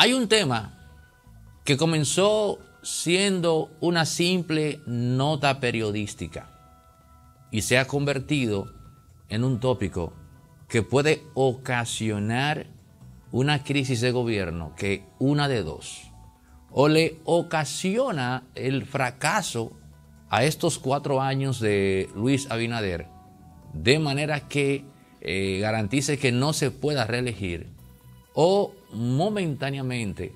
Hay un tema que comenzó siendo una simple nota periodística y se ha convertido en un tópico que puede ocasionar una crisis de gobierno que una de dos, o le ocasiona el fracaso a estos cuatro años de Luis Abinader, de manera que eh, garantice que no se pueda reelegir, o momentáneamente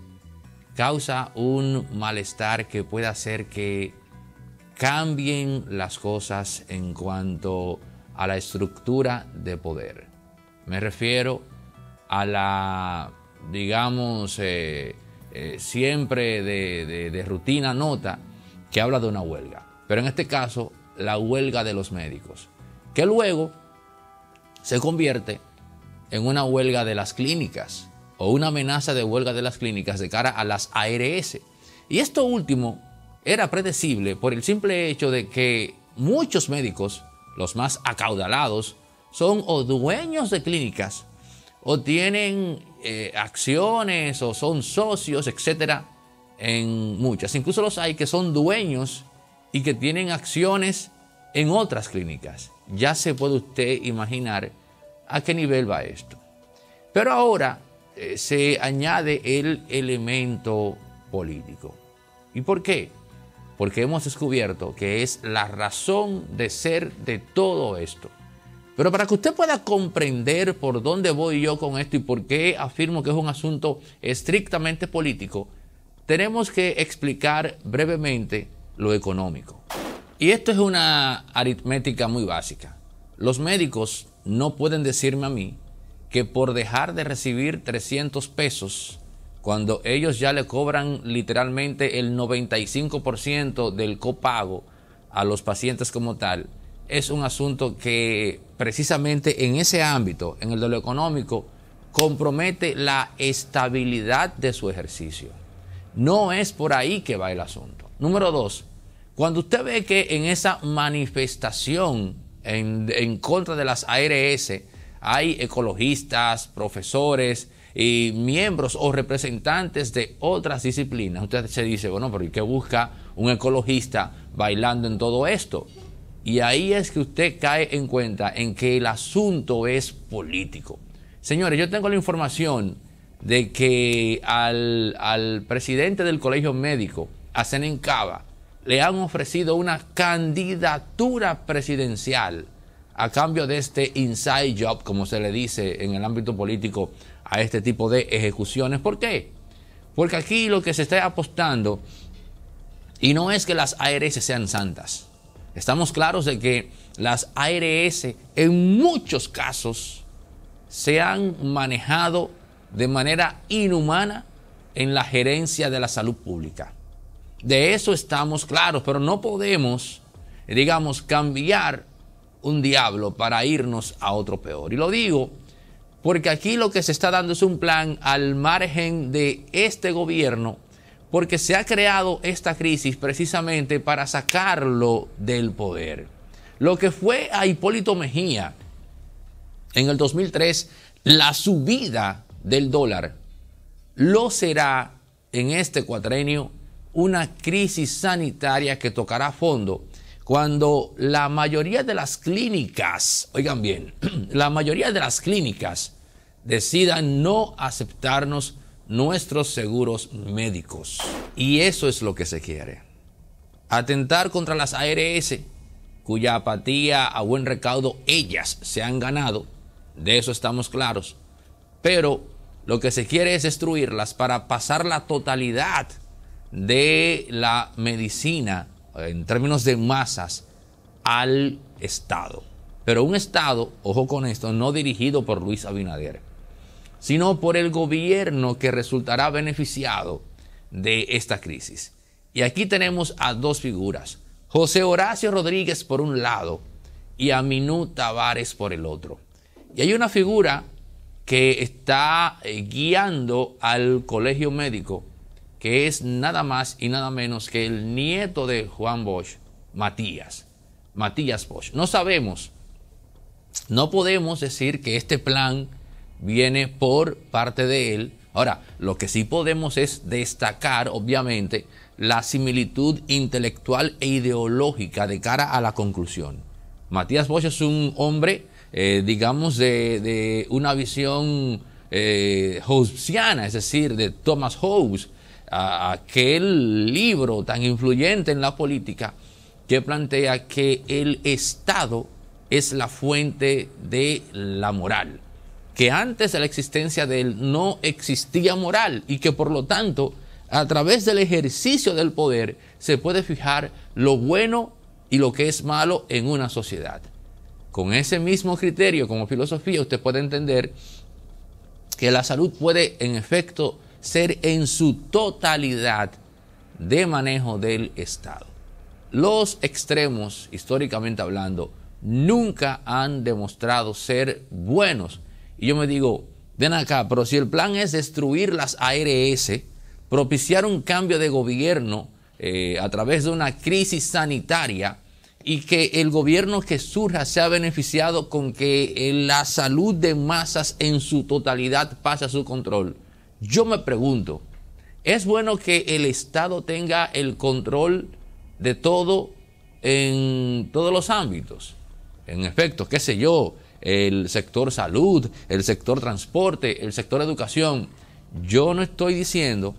causa un malestar que puede hacer que cambien las cosas en cuanto a la estructura de poder. Me refiero a la, digamos, eh, eh, siempre de rutina nota que habla de una huelga, pero en este caso la huelga de los médicos, que luego se convierte en una huelga de las clínicas, o una amenaza de huelga de las clínicas de cara a las ARS. Y esto último era predecible por el simple hecho de que muchos médicos, los más acaudalados, son o dueños de clínicas o tienen eh, acciones o son socios, etcétera, en muchas. Incluso los hay que son dueños y que tienen acciones en otras clínicas. Ya se puede usted imaginar a qué nivel va esto. Pero ahora eh, se añade el elemento político. ¿Y por qué? Porque hemos descubierto que es la razón de ser de todo esto. Pero para que usted pueda comprender por dónde voy yo con esto y por qué afirmo que es un asunto estrictamente político, tenemos que explicar brevemente lo económico. Y esto es una aritmética muy básica. Los médicos no pueden decirme a mí que por dejar de recibir 300 pesos, cuando ellos ya le cobran literalmente el 95% del copago a los pacientes como tal, es un asunto que precisamente en ese ámbito, en el de lo económico, compromete la estabilidad de su ejercicio. No es por ahí que va el asunto. Número dos, cuando usted ve que en esa manifestación en, contra de las ARS, hay ecologistas, profesores y miembros o representantes de otras disciplinas. Usted se dice, bueno, pero ¿qué busca un ecologista bailando en todo esto? Y ahí es que usted cae en cuenta en que el asunto es político. Señores, yo tengo la información de que al, presidente del Colegio Médico, a Cava, le han ofrecido una candidatura presidencial a cambio de este inside job, como se le dice en el ámbito político a este tipo de ejecuciones. ¿Por qué? Porque aquí lo que se está apostando, y no es que las ARS sean santas, estamos claros de que las ARS en muchos casos se han manejado de manera inhumana en la gerencia de la salud pública. De eso estamos claros, pero no podemos, digamos, cambiar un diablo para irnos a otro peor. Y lo digo porque aquí lo que se está dando es un plan al margen de este gobierno, porque se ha creado esta crisis precisamente para sacarlo del poder. Lo que fue a Hipólito Mejía en el 2003, la subida del dólar, lo será en este cuatrenio una crisis sanitaria que tocará fondo cuando la mayoría de las clínicas, oigan bien, la mayoría de las clínicas decidan no aceptarnos nuestros seguros médicos. Y eso es lo que se quiere. Atentar contra las ARS, cuya apatía a buen recaudo ellas se han ganado, de eso estamos claros. Pero lo que se quiere es destruirlas para pasar la totalidad de la medicina en términos de masas al Estado. Pero un Estado, ojo con esto, no dirigido por Luis Abinader, sino por el gobierno que resultará beneficiado de esta crisis. Y aquí tenemos a dos figuras, José Horacio Rodríguez por un lado y a Minú Tavares por el otro. Y hay una figura que está eh, guiando al colegio médico que es nada más y nada menos que el nieto de Juan Bosch, Matías. Matías Bosch. No sabemos, no podemos decir que este plan viene por parte de él. Ahora, lo que sí podemos es destacar, obviamente, la similitud intelectual e ideológica de cara a la conclusión. Matías Bosch es un hombre, eh, digamos, de, una visión eh, es decir, de Thomas Hobbes, aquel libro tan influyente en la política que plantea que el Estado es la fuente de la moral, que antes de la existencia de él no existía moral y que por lo tanto a través del ejercicio del poder se puede fijar lo bueno y lo que es malo en una sociedad. Con ese mismo criterio como filosofía usted puede entender que la salud puede en efecto ser en su totalidad de manejo del Estado. Los extremos, históricamente hablando, nunca han demostrado ser buenos. Y yo me digo, ven acá, pero si el plan es destruir las ARS, propiciar un cambio de gobierno eh, a través de una crisis sanitaria y que el gobierno que surja sea beneficiado con que eh, la salud de masas en su totalidad pase a su control, yo me pregunto, ¿es bueno que el Estado tenga el control de todo en todos los ámbitos? En efecto, qué sé yo, el sector salud, el sector transporte, el sector educación. Yo no estoy diciendo,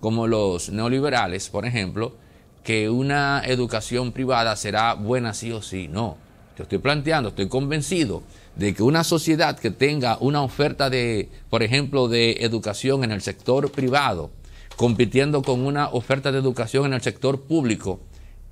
como los neoliberales, por ejemplo, que una educación privada será buena sí o sí, no estoy planteando, estoy convencido de que una sociedad que tenga una oferta de, por ejemplo, de educación en el sector privado, compitiendo con una oferta de educación en el sector público,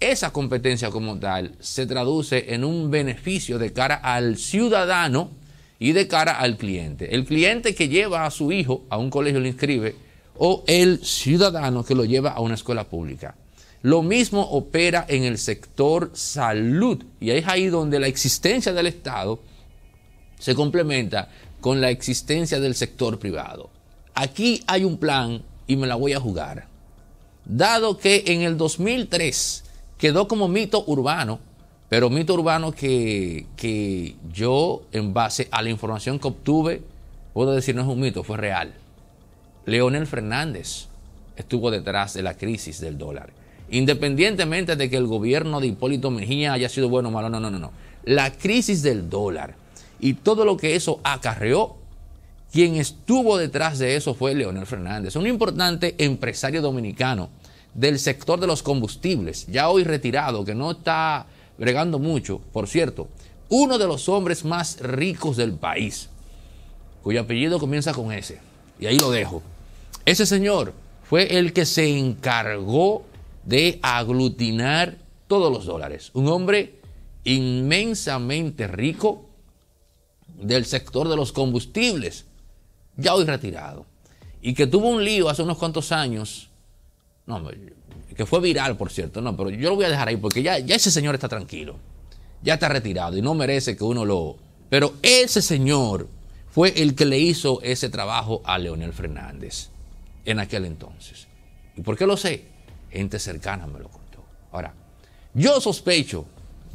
esa competencia como tal se traduce en un beneficio de cara al ciudadano y de cara al cliente. El cliente que lleva a su hijo a un colegio lo inscribe o el ciudadano que lo lleva a una escuela pública. Lo mismo opera en el sector salud y es ahí donde la existencia del Estado se complementa con la existencia del sector privado. Aquí hay un plan y me la voy a jugar. Dado que en el 2003 quedó como mito urbano, pero mito urbano que, que yo en base a la información que obtuve, puedo decir no es un mito, fue real. Leonel Fernández estuvo detrás de la crisis del dólar. Independientemente de que el gobierno de Hipólito Mejía haya sido bueno o malo, no, no, no, no. La crisis del dólar y todo lo que eso acarreó, quien estuvo detrás de eso fue Leonel Fernández, un importante empresario dominicano del sector de los combustibles, ya hoy retirado, que no está bregando mucho, por cierto, uno de los hombres más ricos del país, cuyo apellido comienza con S. Y ahí lo dejo. Ese señor fue el que se encargó de aglutinar todos los dólares. Un hombre inmensamente rico del sector de los combustibles, ya hoy retirado, y que tuvo un lío hace unos cuantos años, que fue viral, por cierto, no, pero yo lo voy a dejar ahí porque ya, ya ese señor está tranquilo, ya está retirado y no merece que uno lo... Pero ese señor fue el que le hizo ese trabajo a Leonel Fernández en aquel entonces. ¿Y por qué lo sé? gente cercana me lo contó. Ahora, yo sospecho,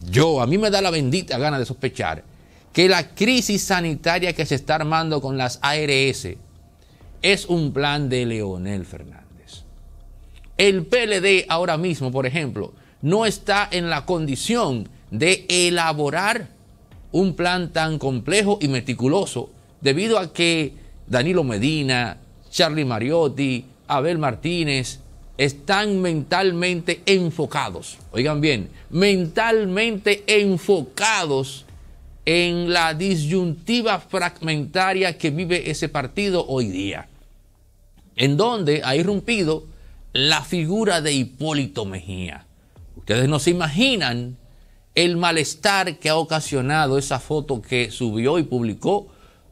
yo, a mí me da la bendita gana de sospechar que la crisis sanitaria que se está armando con las ARS es un plan de Leonel Fernández. El PLD ahora mismo, por ejemplo, no está en la condición de elaborar un plan tan complejo y meticuloso debido a que Danilo Medina, Charlie Mariotti, Abel Martínez, están mentalmente enfocados, oigan bien, mentalmente enfocados en la disyuntiva fragmentaria que vive ese partido hoy día, en donde ha irrumpido la figura de Hipólito Mejía. Ustedes no se imaginan el malestar que ha ocasionado esa foto que subió y publicó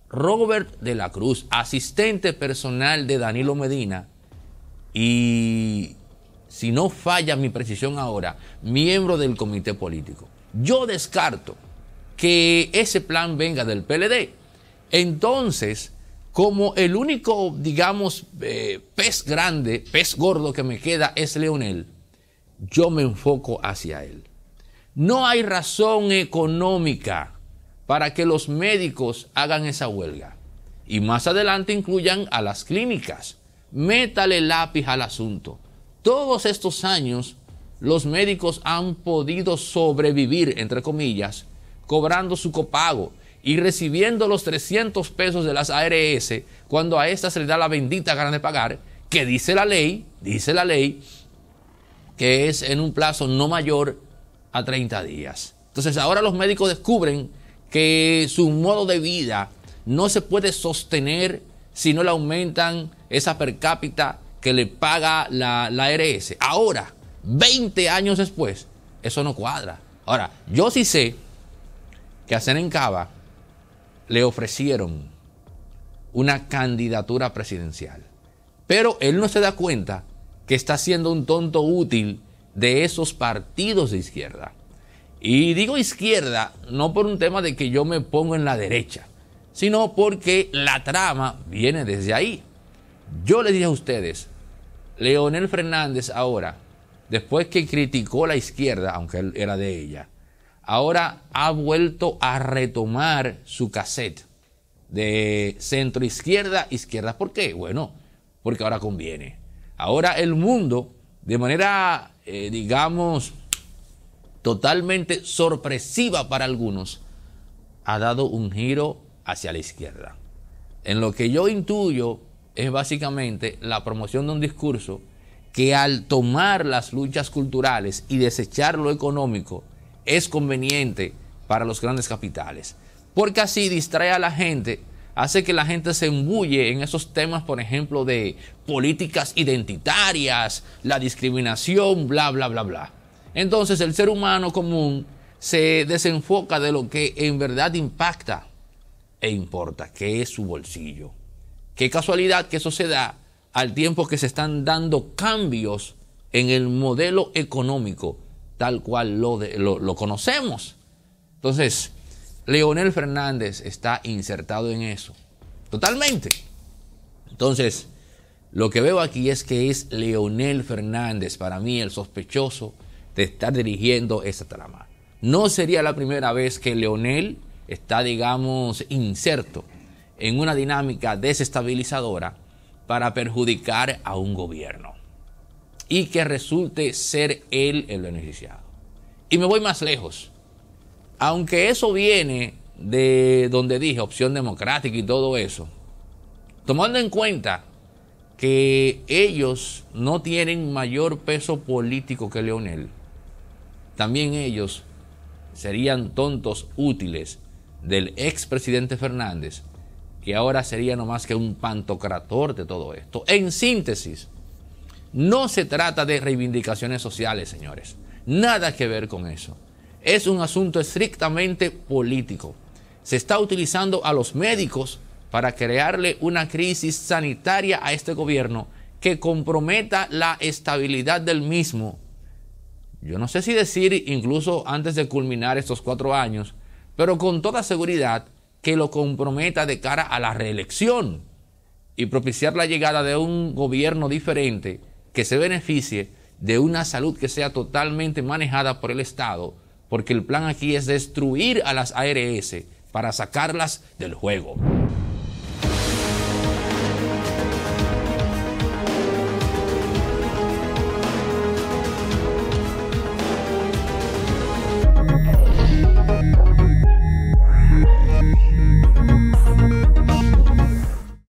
Robert de la Cruz, asistente personal de Danilo Medina, y si no falla mi precisión ahora, miembro del comité político. Yo descarto que ese plan venga del PLD. Entonces, como el único, digamos, eh, pez grande, pez gordo que me queda es Leonel, yo me enfoco hacia él. No hay razón económica para que los médicos hagan esa huelga. Y más adelante incluyan a las clínicas métale lápiz al asunto. Todos estos años los médicos han podido sobrevivir, entre comillas, cobrando su copago y recibiendo los 300 pesos de las ARS cuando a esta se le da la bendita gana de pagar, que dice la ley, dice la ley, que es en un plazo no mayor a 30 días. Entonces ahora los médicos descubren que su modo de vida no se puede sostener si no le aumentan esa per cápita que le paga la, la ARS. Ahora, 20 años después, eso no cuadra. Ahora, yo sí sé que a en le ofrecieron una candidatura presidencial. Pero él no se da cuenta que está siendo un tonto útil de esos partidos de izquierda. Y digo izquierda no por un tema de que yo me pongo en la derecha, sino porque la trama viene desde ahí. Yo les dije a ustedes, Leonel Fernández ahora, después que criticó la izquierda, aunque él era de ella, ahora ha vuelto a retomar su cassette de centro izquierda, izquierda. ¿Por qué? Bueno, porque ahora conviene. Ahora el mundo, de manera, eh, digamos, totalmente sorpresiva para algunos, ha dado un giro hacia la izquierda. En lo que yo intuyo es básicamente la promoción de un discurso que al tomar las luchas culturales y desechar lo económico es conveniente para los grandes capitales. Porque así distrae a la gente, hace que la gente se embulle en esos temas, por ejemplo, de políticas identitarias, la discriminación, bla, bla, bla, bla. Entonces el ser humano común se desenfoca de lo que en verdad impacta e importa, que es su bolsillo. Qué casualidad que eso se da al tiempo que se están dando cambios en el modelo económico tal cual lo, lo, lo conocemos. Entonces, Leonel Fernández está insertado en eso, totalmente. Entonces, lo que veo aquí es que es Leonel Fernández, para mí, el sospechoso de estar dirigiendo esa trama. No sería la primera vez que Leonel está, digamos, inserto en una dinámica desestabilizadora para perjudicar a un gobierno y que resulte ser él el beneficiado. Y me voy más lejos. Aunque eso viene de donde dije, opción democrática y todo eso, tomando en cuenta que ellos no tienen mayor peso político que Leonel, también ellos serían tontos útiles del expresidente Fernández, que ahora sería no más que un pantocrator de todo esto. En síntesis, no se trata de reivindicaciones sociales, señores. Nada que ver con eso. Es un asunto estrictamente político. Se está utilizando a los médicos para crearle una crisis sanitaria a este gobierno que comprometa la estabilidad del mismo. Yo no sé si decir, incluso antes de culminar estos cuatro años, pero con toda seguridad que lo comprometa de cara a la reelección y propiciar la llegada de un gobierno diferente que se beneficie de una salud que sea totalmente manejada por el Estado, porque el plan aquí es destruir a las ARS para sacarlas del juego.